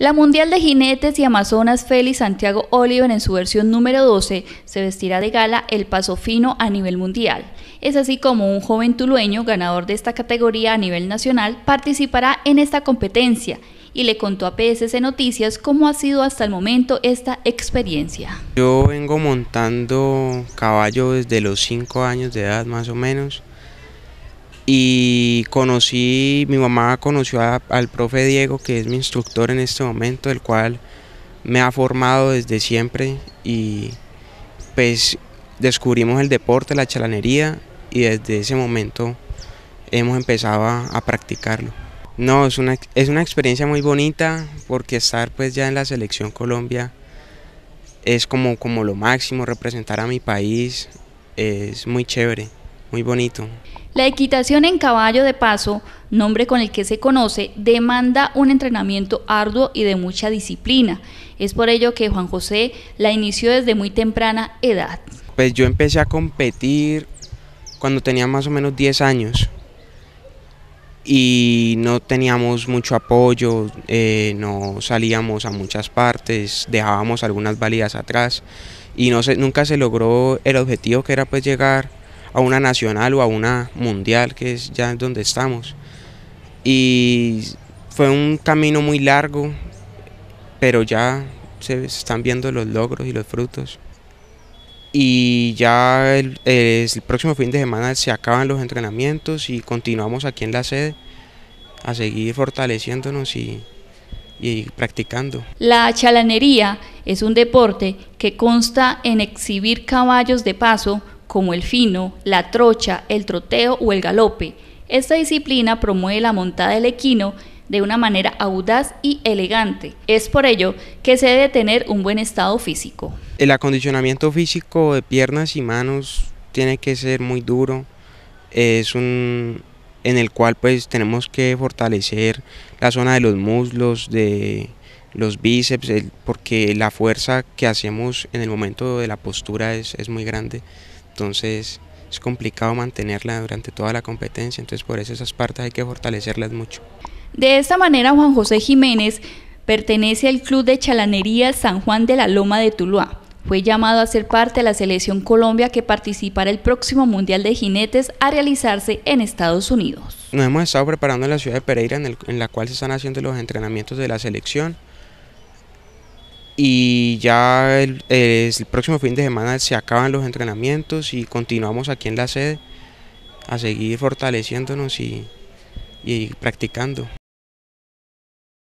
La Mundial de Jinetes y Amazonas Félix Santiago Oliver en su versión número 12 se vestirá de gala el paso fino a nivel mundial. Es así como un joven tulueño ganador de esta categoría a nivel nacional participará en esta competencia y le contó a PSC Noticias cómo ha sido hasta el momento esta experiencia. Yo vengo montando caballo desde los 5 años de edad más o menos y conocí, mi mamá conoció al profe Diego, que es mi instructor en este momento, el cual me ha formado desde siempre y pues descubrimos el deporte, la chalanería y desde ese momento hemos empezado a, practicarlo. No, es una, es una experiencia muy bonita porque estar pues ya en la selección Colombia es como, como lo máximo, representar a mi país es muy chévere, muy bonito. La equitación en caballo de paso, nombre con el que se conoce, demanda un entrenamiento arduo y de mucha disciplina. Es por ello que Juan José la inició desde muy temprana edad. Pues yo empecé a competir cuando tenía más o menos 10 años y no teníamos mucho apoyo, eh, no salíamos a muchas partes, dejábamos algunas válidas atrás y no se, nunca se logró el objetivo que era pues llegar a una nacional o a una mundial, que es ya donde estamos. Y fue un camino muy largo, pero ya se están viendo los logros y los frutos. Y ya el, el próximo fin de semana se acaban los entrenamientos y continuamos aquí en la sede a seguir fortaleciéndonos y, y practicando. La chalanería es un deporte que consta en exhibir caballos de paso como el fino, la trocha, el troteo o el galope. Esta disciplina promueve la montada del equino de una manera audaz y elegante. Es por ello que se debe tener un buen estado físico. El acondicionamiento físico de piernas y manos tiene que ser muy duro. Es un en el cual pues tenemos que fortalecer la zona de los muslos, de los bíceps, porque la fuerza que hacemos en el momento de la postura es muy grande. Entonces es complicado mantenerla durante toda la competencia, entonces por eso esas partes hay que fortalecerlas mucho. De esta manera Juan José Jiménez pertenece al Club de Chalanería San Juan de la Loma de Tuluá. Fue llamado a ser parte de la selección Colombia que participará el próximo Mundial de Jinetes a realizarse en Estados Unidos. Nos hemos estado preparando en la ciudad de Pereira, en, en la cual se están haciendo los entrenamientos de la selección y ya el, el, próximo fin de semana se acaban los entrenamientos y continuamos aquí en la sede a seguir fortaleciéndonos y practicando.